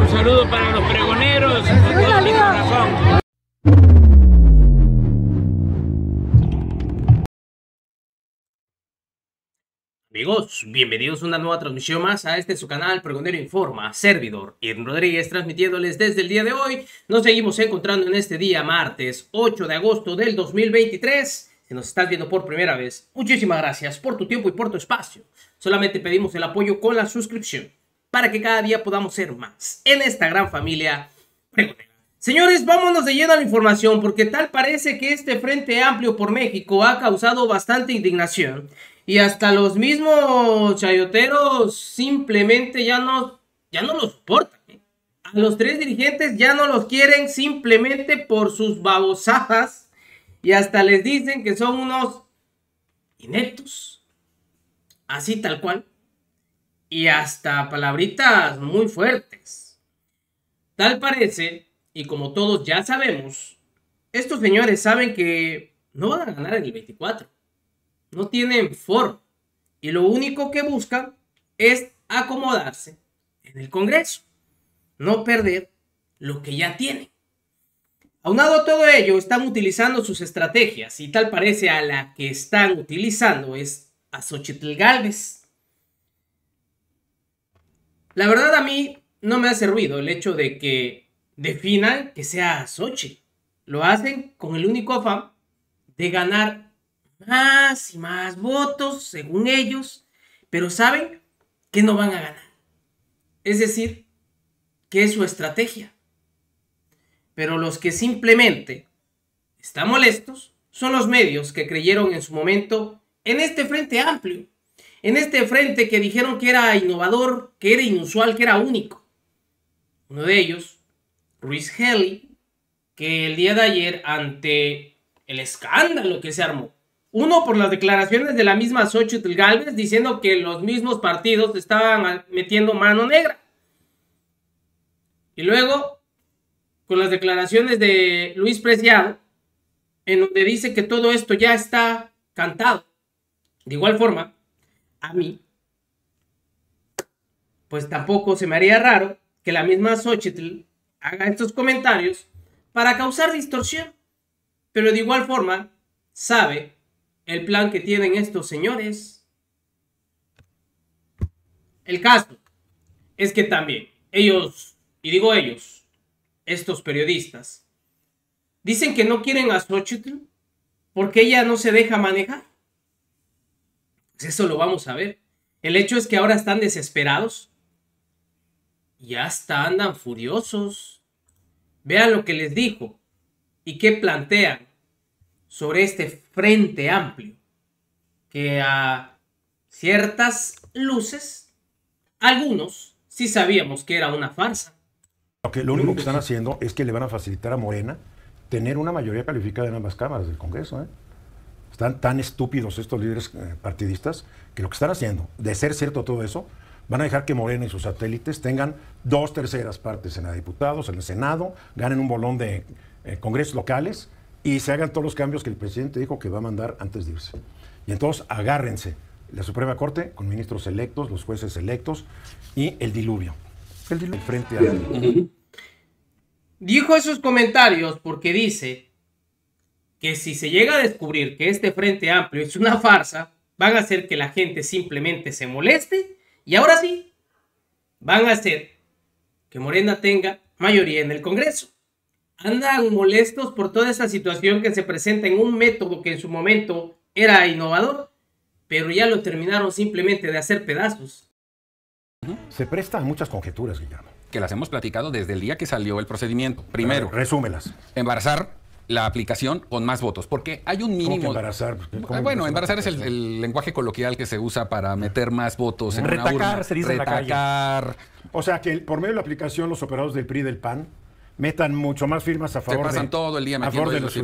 Un saludo para los pregoneros. corazón. Amigos, bienvenidos a una nueva transmisión más a este su canal Pregonero Informa, servidor Irn Rodríguez transmitiéndoles desde el día de hoy. Nos seguimos encontrando en este día martes 8 de agosto del 2023 si nos estás viendo por primera vez, muchísimas gracias por tu tiempo y por tu espacio. Solamente pedimos el apoyo con la suscripción para que cada día podamos ser más en esta gran familia. Señores, vámonos de lleno a la información porque tal parece que este Frente Amplio por México ha causado bastante indignación y hasta los mismos chayoteros simplemente ya no, ya no los soportan. ¿eh? A los tres dirigentes ya no los quieren simplemente por sus babosajas. Y hasta les dicen que son unos ineptos. Así tal cual. Y hasta palabritas muy fuertes. Tal parece, y como todos ya sabemos, estos señores saben que no van a ganar en el 24. No tienen forma. Y lo único que buscan es acomodarse en el Congreso. No perder lo que ya tienen. Aunado a todo ello, están utilizando sus estrategias y tal parece a la que están utilizando es a Xochitl Galvez. La verdad a mí no me hace ruido el hecho de que definan que sea sochi Lo hacen con el único afán de ganar más y más votos, según ellos, pero saben que no van a ganar. Es decir, que es su estrategia pero los que simplemente están molestos son los medios que creyeron en su momento en este frente amplio, en este frente que dijeron que era innovador, que era inusual, que era único. Uno de ellos, Ruiz Helly, que el día de ayer ante el escándalo que se armó, uno por las declaraciones de la misma Xochitl Galvez diciendo que los mismos partidos estaban metiendo mano negra. Y luego con las declaraciones de Luis Preciado, en donde dice que todo esto ya está cantado. De igual forma, a mí, pues tampoco se me haría raro que la misma Xochitl haga estos comentarios para causar distorsión. Pero de igual forma, sabe el plan que tienen estos señores. El caso es que también ellos, y digo ellos, estos periodistas. Dicen que no quieren a Xochitl porque ella no se deja manejar. Pues eso lo vamos a ver. El hecho es que ahora están desesperados. Y hasta andan furiosos. Vean lo que les dijo y qué plantean sobre este frente amplio que a ciertas luces, algunos sí sabíamos que era una farsa lo único que están haciendo es que le van a facilitar a Morena tener una mayoría calificada en ambas cámaras del Congreso. ¿eh? Están tan estúpidos estos líderes eh, partidistas que lo que están haciendo, de ser cierto todo eso, van a dejar que Morena y sus satélites tengan dos terceras partes en la diputados, en el Senado, ganen un bolón de eh, congresos locales y se hagan todos los cambios que el presidente dijo que va a mandar antes de irse. Y entonces agárrense la Suprema Corte con ministros electos, los jueces electos y el diluvio. El, frente amplio. Dijo esos comentarios porque dice que si se llega a descubrir que este frente amplio es una farsa, van a hacer que la gente simplemente se moleste y ahora sí, van a hacer que Morena tenga mayoría en el Congreso. Andan molestos por toda esa situación que se presenta en un método que en su momento era innovador, pero ya lo terminaron simplemente de hacer pedazos se prestan muchas conjeturas, Guillermo. Que las hemos platicado desde el día que salió el procedimiento. Primero, resúmelas. Embarazar la aplicación con más votos, porque hay un mínimo. embarazar? Ah, bueno, embarazar es el, lenguaje coloquial que se usa para meter más votos en Retacar, una urna. se dice Retacar. O sea que por medio de la aplicación los operados del PRI del PAN metan mucho más firmas a favor se pasan de, todo el día de, los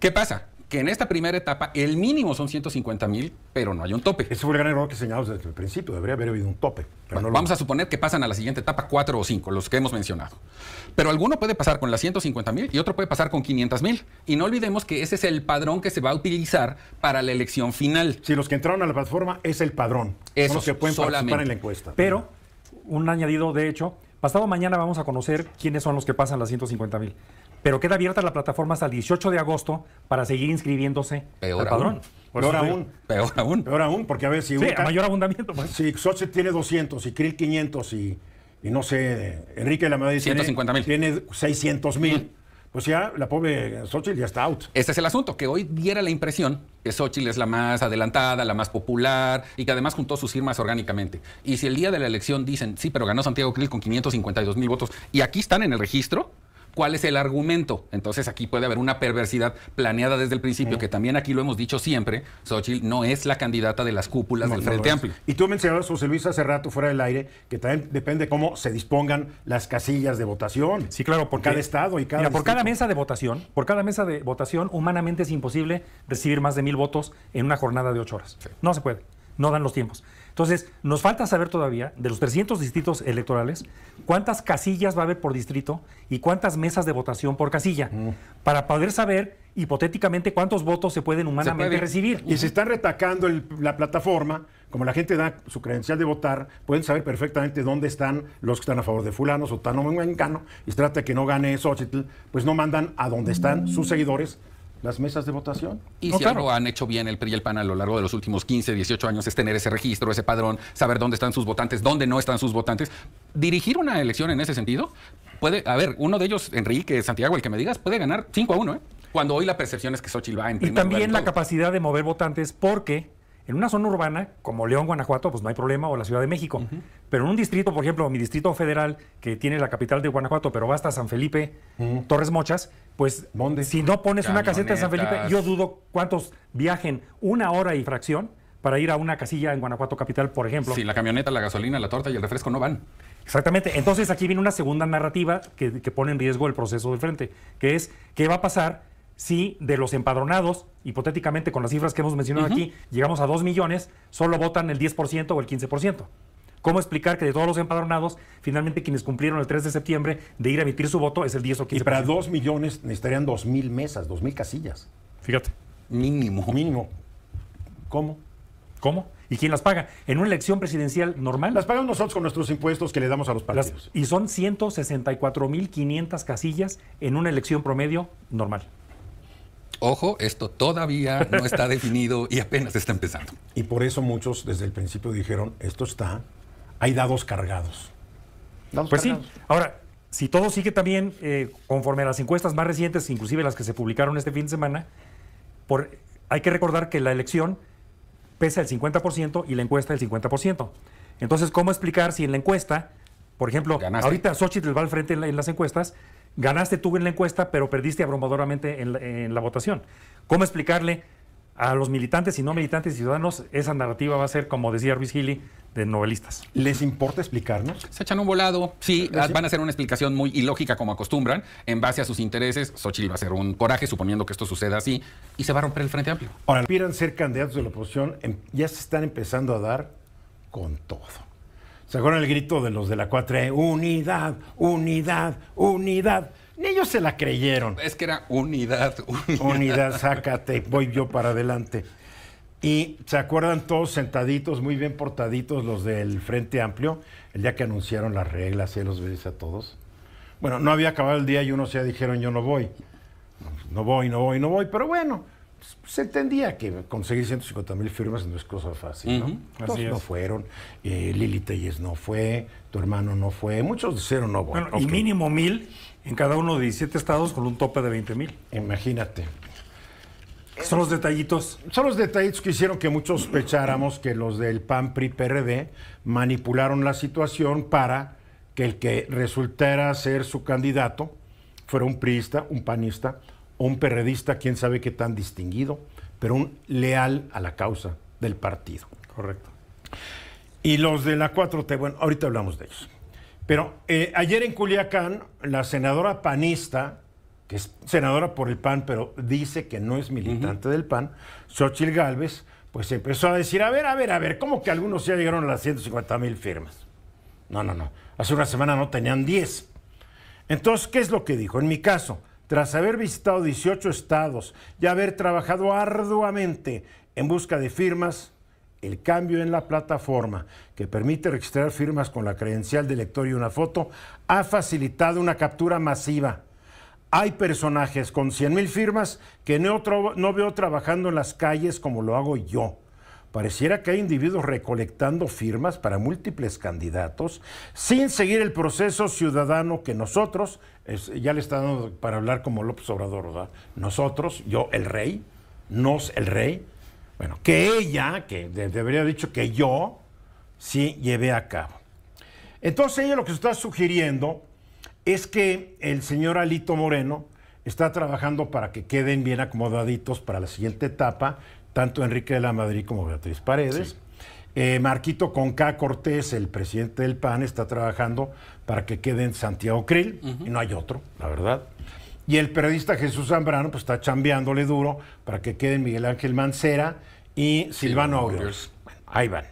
¿Qué pasa? que en esta primera etapa el mínimo son 150 mil, pero no hay un tope. Ese fue el gran error que señalamos desde el principio, debería haber habido un tope. Vamos a suponer que pasan a la siguiente etapa cuatro o cinco, los que hemos mencionado. Pero alguno puede pasar con las 150 mil y otro puede pasar con 500 mil. Y no olvidemos que ese es el padrón que se va a utilizar para la elección final. Si los que entraron a la plataforma es el padrón, eso son los que pueden participar en la encuesta. Pero un añadido, de hecho, pasado mañana vamos a conocer quiénes son los que pasan las 150 mil pero queda abierta la plataforma hasta el 18 de agosto para seguir inscribiéndose Peor al padrón. Peor aún. Peor aún. Peor aún, porque a ver si... Sí, mayor abundamiento. Pues. Si Xochitl tiene 200 y Krill 500 y, no sé, Enrique la dice: 150 tiene, tiene 600 mil, pues ya la pobre Xochitl ya está out. Este es el asunto, que hoy diera la impresión que Xochitl es la más adelantada, la más popular y que además juntó sus firmas orgánicamente. Y si el día de la elección dicen, sí, pero ganó Santiago Krill con 552 mil votos y aquí están en el registro, ¿Cuál es el argumento? Entonces aquí puede haber una perversidad planeada desde el principio, que también aquí lo hemos dicho siempre, Xochitl no es la candidata de las cúpulas del Frente Amplio. Y tú mencionabas, José Luis, hace rato fuera del aire, que también depende cómo se dispongan las casillas de votación. Sí, claro, por cada estado y cada... Mira, por cada mesa de votación, por cada mesa de votación, humanamente es imposible recibir más de mil votos en una jornada de ocho horas. No se puede no dan los tiempos. Entonces, nos falta saber todavía, de los 300 distritos electorales, cuántas casillas va a haber por distrito y cuántas mesas de votación por casilla, para poder saber hipotéticamente cuántos votos se pueden humanamente recibir. Y se están retacando la plataforma, como la gente da su credencial de votar, pueden saber perfectamente dónde están los que están a favor de fulano, sotano, mengano, y se trata de que no gane eso, pues no mandan a dónde están mm. sus seguidores las mesas de votación. Y si claro. han hecho bien el PRI y el PAN a lo largo de los últimos 15, 18 años es tener ese registro, ese padrón, saber dónde están sus votantes, dónde no están sus votantes. Dirigir una elección en ese sentido puede, a ver, uno de ellos, Enrique, Santiago, el que me digas, puede ganar 5 a 1, ¿eh? Cuando hoy la percepción es que Xochitl va en Y también la capacidad de mover votantes porque en una zona urbana, como León, Guanajuato, pues no hay problema, o la Ciudad de México. Pero en un distrito, por ejemplo, mi distrito federal, que tiene la capital de Guanajuato, pero va hasta San Felipe, Torres Mochas, pues si no pones una caseta en San Felipe, yo dudo cuántos viajen una hora y fracción para ir a una casilla en Guanajuato Capital, por ejemplo. Si la camioneta, la gasolina, la torta y el refresco no van. Exactamente. Entonces aquí viene una segunda narrativa que, que pone en riesgo el proceso del frente, que es qué va a pasar si de los empadronados, hipotéticamente con las cifras que hemos mencionado aquí, llegamos a 2 millones, solo votan el 10% o el 15%? ¿Cómo explicar que de todos los empadronados, finalmente quienes cumplieron el 3 de septiembre de ir a emitir su voto es el 10 o 15%? Y para 2 millones necesitarían 2 mil mesas, 2 mil casillas. Fíjate. Mínimo. Mínimo. ¿Cómo? ¿Cómo? ¿Y quién las paga? En una elección presidencial normal. Las pagamos nosotros con nuestros impuestos que le damos a los partidos. y son 164.500 casillas en una elección promedio normal. Ojo, esto todavía no está definido y apenas está empezando. Y por eso muchos desde el principio dijeron, esto está, hay dados cargados. pues sí, ahora, si todo sigue también eh, conforme a las encuestas más recientes, inclusive las que se publicaron este fin de semana, por, hay que recordar que la elección pesa el 50% y la encuesta el 50%. Entonces, ¿cómo explicar si en la encuesta, por ejemplo, ahorita Xochitl va al frente en las encuestas, Ganaste tú en la encuesta, pero perdiste abrumadoramente en la, votación. ¿Cómo explicarle a los militantes y no militantes y ciudadanos, esa narrativa va a ser, como decía Ruiz Gili, de novelistas. ¿Les importa explicarnos? Se echan un volado, sí, van a hacer una explicación muy ilógica como acostumbran, en base a sus intereses, Xochitl va a hacer un coraje suponiendo que esto suceda así, y se va a romper el Frente Amplio. Ahora, aspiran ser candidatos de la oposición, em, ya se están empezando a dar con todo. ¿Se acuerdan el grito de los de la 4 Unidad, unidad, unidad. Ni ellos se la creyeron. Es que era unidad, unidad. Unidad, sácate, voy yo para adelante. Y se acuerdan todos sentaditos, muy bien portaditos, los del Frente Amplio, el día que anunciaron las reglas, y los veis a todos. Bueno, no había acabado el día y unos ya dijeron yo no voy. No voy, no voy, no voy, pero bueno, pues, se entendía que conseguir 150 mil firmas no es cosa fácil, ¿no? no fueron, eh, Lili Telles no fue, tu hermano no fue, muchos dijeron no bueno, Y mínimo mil en cada uno de 17 estados con un tope de 20 mil. Imagínate. Son los detallitos. Son los detallitos que hicieron que muchos sospecháramos que los del PAN PRI PRD manipularon la situación para que el que resultara ser su candidato fuera un priista, un panista un perredista, quién sabe qué tan distinguido, pero un leal a la causa del partido. Correcto. Y los de la 4T, bueno, ahorita hablamos de ellos. Pero eh, ayer en Culiacán, la senadora panista, que es senadora por el PAN, pero dice que no es militante del PAN, Xochil Gálvez, pues empezó a decir, a ver, a ver, a ver, ¿cómo que algunos ya llegaron a las 150 mil firmas? No, no, no. Hace una semana no tenían 10. Entonces, ¿qué es lo que dijo? En mi caso, tras haber visitado 18 estados y haber trabajado arduamente en busca de firmas, el cambio en la plataforma que permite registrar firmas con la credencial de lector y una foto ha facilitado una captura masiva. Hay personajes con 100.000 firmas que no veo trabajando en las calles como lo hago yo. Pareciera que hay individuos recolectando firmas para múltiples candidatos sin seguir el proceso ciudadano que nosotros, ya le está dando para hablar como López Obrador, ¿verdad? Nosotros, yo el rey, nos el rey, bueno, que ella, que debería haber dicho que yo, sí llevé a cabo. Entonces ella lo que está sugiriendo es que el señor Alito Moreno está trabajando para que queden bien acomodaditos para la siguiente etapa tanto Enrique de la Madrid como Beatriz Paredes. Eh, Marquito Conca Cortés, el presidente del PAN, está trabajando para que queden Santiago Krill, y no hay otro, la verdad. Y el periodista Jesús Zambrano pues, está chambeándole duro para que queden Miguel Ángel Mancera y Silvano sí, ahí van.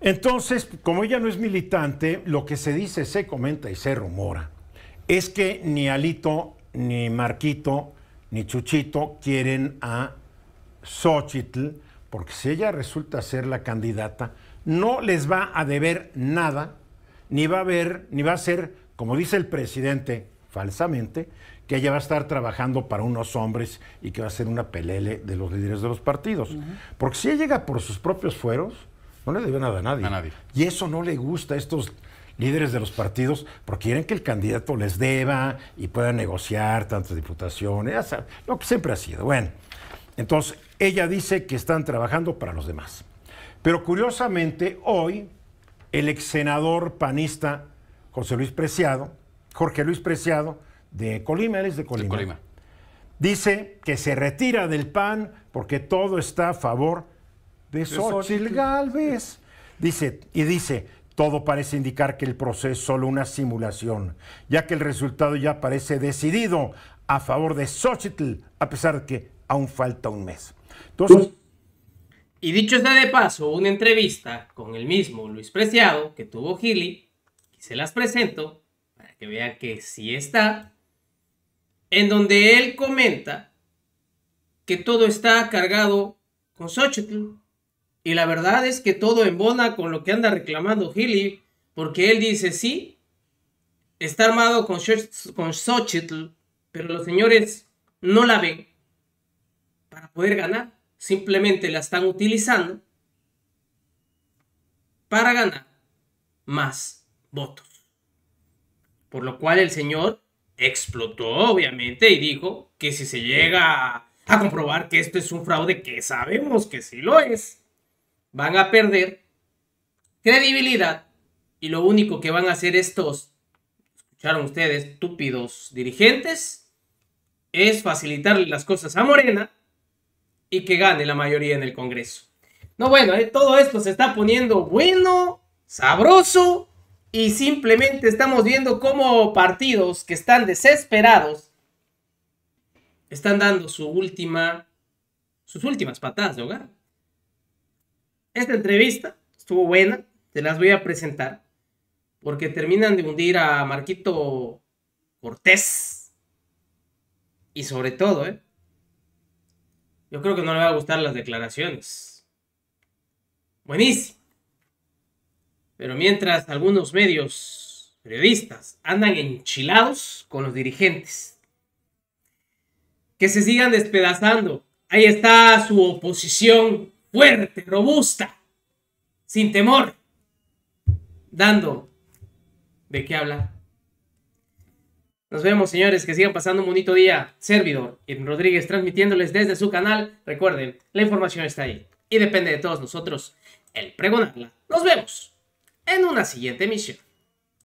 Entonces, como ella no es militante, lo que se dice, se comenta y se rumora es que ni Alito, ni Marquito, ni Chuchito quieren a Xochitl, porque si ella resulta ser la candidata, no les va a deber nada, ni va a haber, ni va a ser, como dice el presidente falsamente, que ella va a estar trabajando para unos hombres y que va a ser una pelele de los líderes de los partidos. Porque si ella llega por sus propios fueros, no le debe nada a nadie. Y eso no le gusta a estos líderes de los partidos porque quieren que el candidato les deba y puedan negociar tantas diputaciones, lo que siempre ha sido. Bueno, entonces ella dice que están trabajando para los demás. Pero curiosamente, hoy el ex senador panista José Luis Preciado, Jorge Luis Preciado, de Colima, es de Colima, dice que se retira del PAN porque todo está a favor de Xochitl Galvez. Dice, y dice, todo parece indicar que el proceso es solo una simulación, ya que el resultado ya parece decidido a favor de Xochitl, a pesar de que aún falta un mes. Entonces. Y dicho sea de paso, una entrevista con el mismo Luis Preciado que tuvo Gili, y se las presento para que vean que sí está, en donde él comenta que todo está cargado con Xochitl. Y la verdad es que todo embona con lo que anda reclamando Gili, porque él dice, sí, está armado con, Xochitl, pero los señores no la ven para poder ganar. Simplemente la están utilizando para ganar más votos. Por lo cual el señor explotó, obviamente, y dijo que si se llega a comprobar que esto es un fraude, que sabemos que sí lo es, van a perder credibilidad y lo único que van a hacer estos, escucharon ustedes, estúpidos dirigentes, es facilitarle las cosas a Morena y que gane la mayoría en el Congreso. No, bueno, eh, todo esto se está poniendo bueno, sabroso y simplemente estamos viendo cómo partidos que están desesperados están dando su última, sus últimas patadas de hogar. Esta entrevista estuvo buena, te las voy a presentar, porque terminan de hundir a Marquito Cortés y sobre todo, ¿eh? Yo creo que no le va a gustar las declaraciones. Buenísimo. Pero mientras algunos medios periodistas andan enchilados con los dirigentes, que se sigan despedazando. Ahí está su oposición fuerte, robusta, sin temor, dando de qué hablar. Nos vemos, señores, que sigan pasando un bonito día. Servidor, y Rodríguez, transmitiéndoles desde su canal. Recuerden, la información está ahí y depende de todos nosotros el pregonarla. Nos vemos en una siguiente emisión.